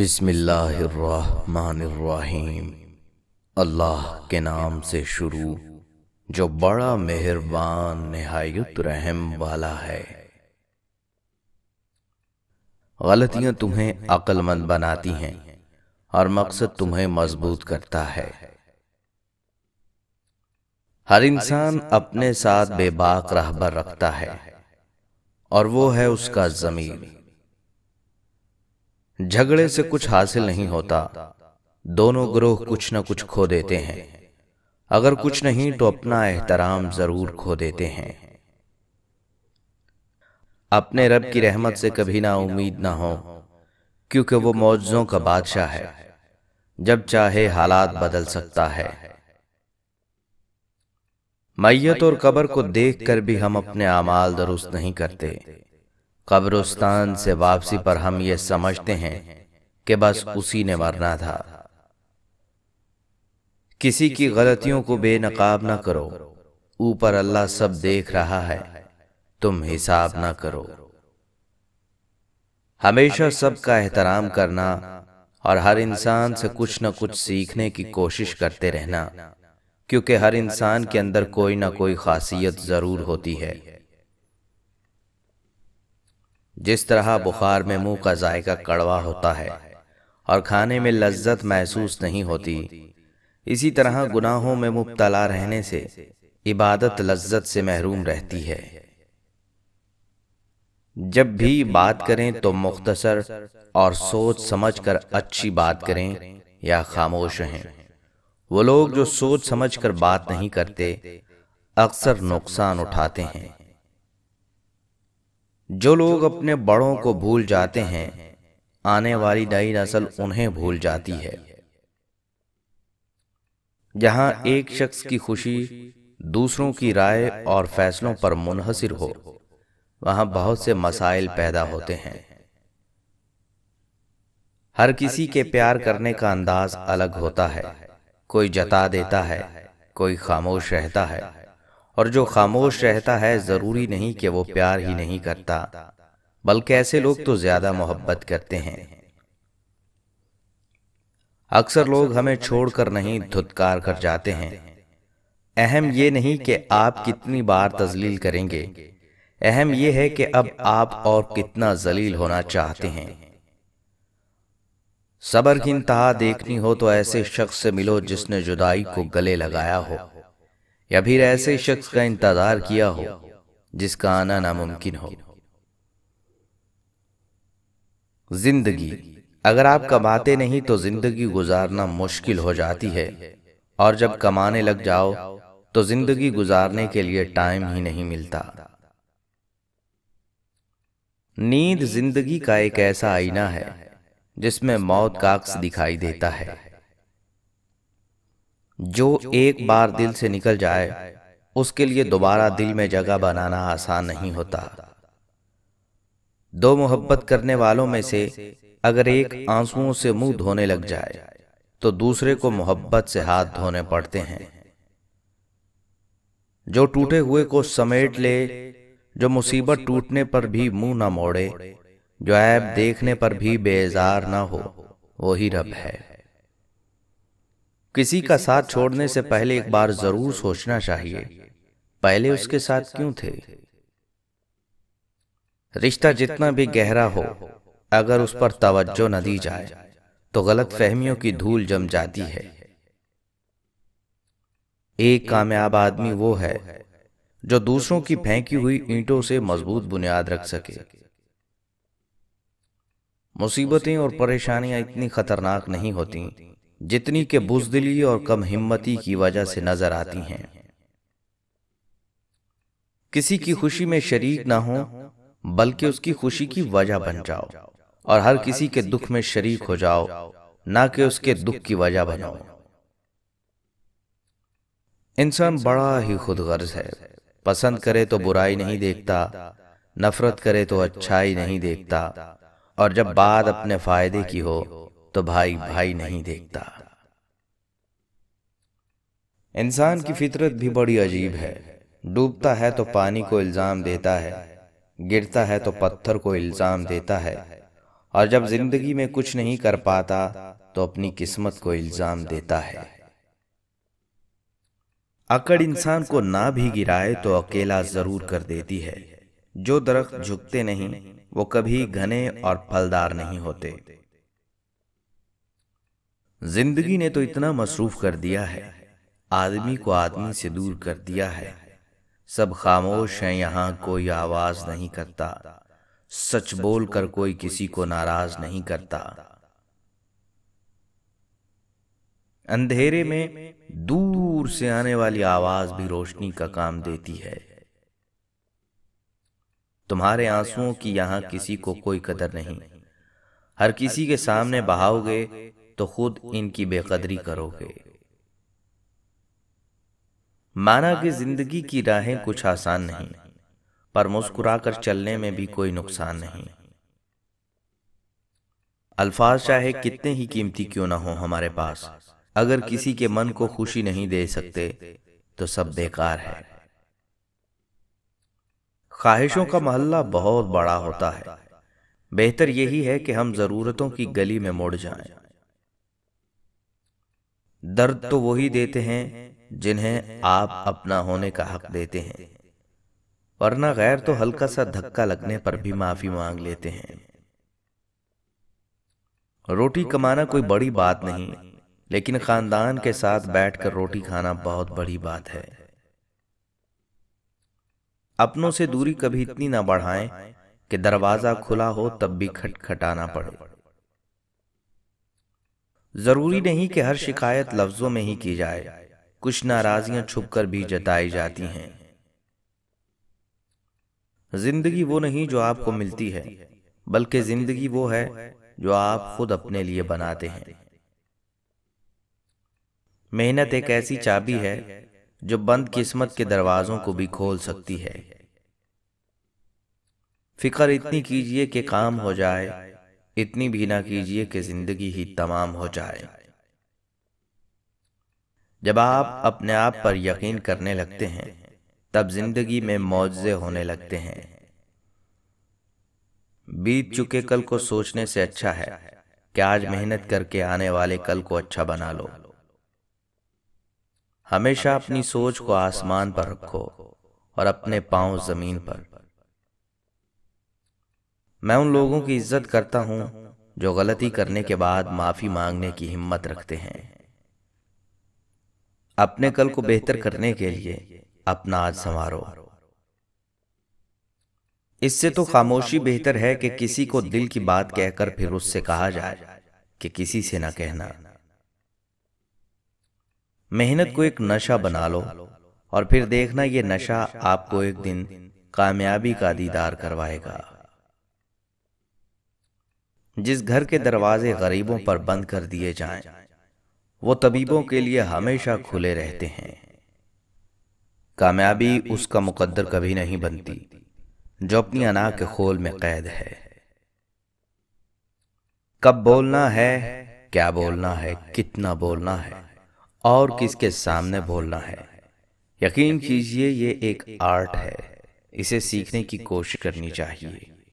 बिस्मिल्लाहिर्रहमानिर्रहीम अल्लाह के नाम से शुरू जो बड़ा मेहरबान नहायत रहम वाला है गलतियां तुम्हें अक्लमंद बनाती हैं और मकसद तुम्हें मजबूत करता है हर इंसान अपने साथ बेबाक राहबर रखता है और वो है उसका जमीन झगड़े से कुछ हासिल नहीं होता दोनों ग्रोह कुछ न कुछ खो देते हैं अगर कुछ नहीं तो अपना एहतराम जरूर खो देते हैं अपने रब की रहमत से कभी ना उम्मीद ना हो क्योंकि वो मौजों का बादशाह है जब चाहे हालात बदल सकता है मैयत और कबर को देखकर भी हम अपने अमाल दुरुस्त नहीं करते कब्रस्तान से वापसी पर हम ये समझते हैं कि बस उसी ने मरना था किसी की गलतियों को बेनकाब ना करो ऊपर अल्लाह सब देख रहा है तुम हिसाब ना करो हमेशा सबका एहतराम करना और हर इंसान से कुछ न कुछ सीखने की कोशिश करते रहना क्योंकि हर इंसान के अंदर कोई ना कोई खासियत जरूर होती है जिस तरह बुखार में मुंह का जायका कड़वा होता है और खाने में लज्जत महसूस नहीं होती इसी तरह गुनाहों में मुबतला रहने से इबादत लज्जत से महरूम रहती है जब भी बात करें तो मुख्तसर और सोच समझकर अच्छी बात करें या खामोश रहें वो लोग जो सोच समझकर बात नहीं करते अक्सर नुकसान उठाते हैं जो लोग अपने बड़ों को भूल जाते हैं आने वाली नई नस्ल उन्हें भूल जाती है जहां एक शख्स की खुशी दूसरों की राय और फैसलों पर मुनहसिर हो वहां बहुत से मसाइल पैदा होते हैं हर किसी के प्यार करने का अंदाज अलग होता है कोई जता देता है कोई खामोश रहता है और जो खामोश रहता है ज़रूरी नहीं कि वो प्यार ही नहीं करता बल्कि ऐसे लोग तो ज़्यादा मोहब्बत करते हैं अक्सर लोग हमें छोड़कर नहीं धुतकार कर जाते हैं अहम यह नहीं कि आप कितनी बार तजलील करेंगे अहम यह है कि अब आप और कितना जलील होना चाहते हैं सबर की इंतहा देखनी हो तो ऐसे शख्स से मिलो जिसने जुदाई को गले लगाया हो या फिर ऐसे शख्स का इंतजार किया हो जिसका आना नामुमकिन हो जिंदगी अगर आप कमाते नहीं तो जिंदगी गुजारना मुश्किल हो जाती है और जब कमाने लग जाओ तो जिंदगी गुजारने के लिए टाइम ही नहीं मिलता नींद जिंदगी का एक ऐसा आईना है जिसमें मौत का अक्स दिखाई देता है जो एक बार दिल से निकल जाए उसके लिए दोबारा दिल में जगह बनाना आसान नहीं होता दो मोहब्बत करने वालों में से अगर एक आंसुओं से मुंह धोने लग जाए तो दूसरे को मोहब्बत से हाथ धोने पड़ते हैं जो टूटे हुए को समेट ले जो मुसीबत टूटने पर भी मुंह ना मोड़े जो ऐब देखने पर भी बेजार ना हो वही रब है किसी का साथ छोड़ने से पहले एक बार जरूर सोचना चाहिए पहले उसके साथ क्यों थे रिश्ता जितना भी गहरा हो अगर उस पर तवज्जो न दी जाए तो, तो गलत फहमियों की धूल जम जाती है एक कामयाब आदमी वो है जो दूसरों की फेंकी हुई ईंटों से मजबूत बुनियाद रख सके मुसीबतें और परेशानियां इतनी खतरनाक नहीं होती जितनी के बुजदिली और कम हिम्मती की वजह से नजर आती हैं किसी की खुशी में शरीक ना हो बल्कि उसकी खुशी की वजह बन जाओ और हर किसी के दुख में शरीक हो जाओ ना कि उसके दुख की वजह बनो इंसान बड़ा ही खुद गर्ज है पसंद करे तो बुराई नहीं देखता नफरत करे तो अच्छाई नहीं देखता और जब बात अपने फायदे की हो तो भाई भाई नहीं देखता इंसान की फितरत भी बड़ी अजीब है डूबता है तो पानी को इल्जाम देता है गिरता है तो पत्थर को इल्जाम देता है और जब जिंदगी में कुछ नहीं कर पाता तो अपनी किस्मत को इल्जाम देता है अकड़ इंसान को ना भी गिराए तो अकेला जरूर कर देती है जो दरख्त झुकते नहीं वो कभी घने और फलदार नहीं होते तो जिंदगी ने तो इतना मसरूफ कर दिया है आदमी को आदमी से दूर कर दिया है सब खामोश हैं यहाँ कोई आवाज नहीं करता सच बोल कर कोई किसी को नाराज नहीं करता अंधेरे में दूर से आने वाली आवाज भी रोशनी का काम देती है तुम्हारे आंसुओं की यहां किसी को कोई कदर नहीं हर किसी के सामने बहाओगे तो खुद इनकी बेकदरी करोगे माना कि जिंदगी की राहें कुछ आसान नहीं पर मुस्कुराकर चलने में भी कोई नुकसान नहीं अल्फाज चाहे कितने ही कीमती क्यों ना हो हमारे पास अगर किसी के मन को खुशी नहीं दे सकते तो सब बेकार है ख्वाहिशों का महल्ला बहुत बड़ा होता है बेहतर यही है कि हम जरूरतों की गली में मुड़ जाएं। दर्द तो वही देते हैं जिन्हें आप अपना होने का हक देते हैं वरना गैर तो हल्का सा धक्का लगने पर भी माफी मांग लेते हैं रोटी कमाना कोई बड़ी बात नहीं लेकिन खानदान के साथ बैठकर रोटी खाना बहुत बड़ी बात है अपनों से दूरी कभी इतनी ना बढ़ाएं कि दरवाजा खुला हो तब भी खटखटाना पड़े जरूरी नहीं कि हर शिकायत लफ्जों में ही की जाए कुछ नाराजियां छुपकर भी जताई जाती हैं जिंदगी वो नहीं जो आपको मिलती है बल्कि जिंदगी वो है जो आप खुद अपने लिए बनाते हैं मेहनत एक ऐसी चाबी है जो बंद किस्मत के दरवाजों को भी खोल सकती है फिक्र इतनी कीजिए कि काम हो जाए इतनी भी ना कीजिए कि जिंदगी ही तमाम हो जाए जब आप अपने आप पर यकीन करने लगते हैं तब जिंदगी में मुआवजे होने लगते हैं बीत चुके कल को सोचने से अच्छा है कि आज मेहनत करके आने वाले कल को अच्छा बना लो हमेशा अपनी सोच को आसमान पर रखो और अपने पांव जमीन पर मैं उन लोगों की इज्जत करता हूं जो गलती करने के बाद माफी मांगने की हिम्मत रखते हैं अपने कल को बेहतर करने के लिए अपना आज संवारो इससे तो खामोशी बेहतर है कि किसी को दिल की बात कहकर फिर उससे कहा जाए कि किसी से ना कहना मेहनत को एक नशा बना लो और फिर देखना यह नशा आपको एक दिन कामयाबी का दीदार करवाएगा जिस घर के दरवाजे गरीबों पर बंद कर दिए जाएं, वो तबीबों के लिए हमेशा खुले रहते हैं कामयाबी उसका मुकद्दर कभी नहीं बनती जो अपनी अना के खोल में कैद है कब बोलना है क्या बोलना है कितना बोलना है और किसके सामने बोलना है यकीन कीजिए ये एक आर्ट है इसे सीखने की कोशिश करनी चाहिए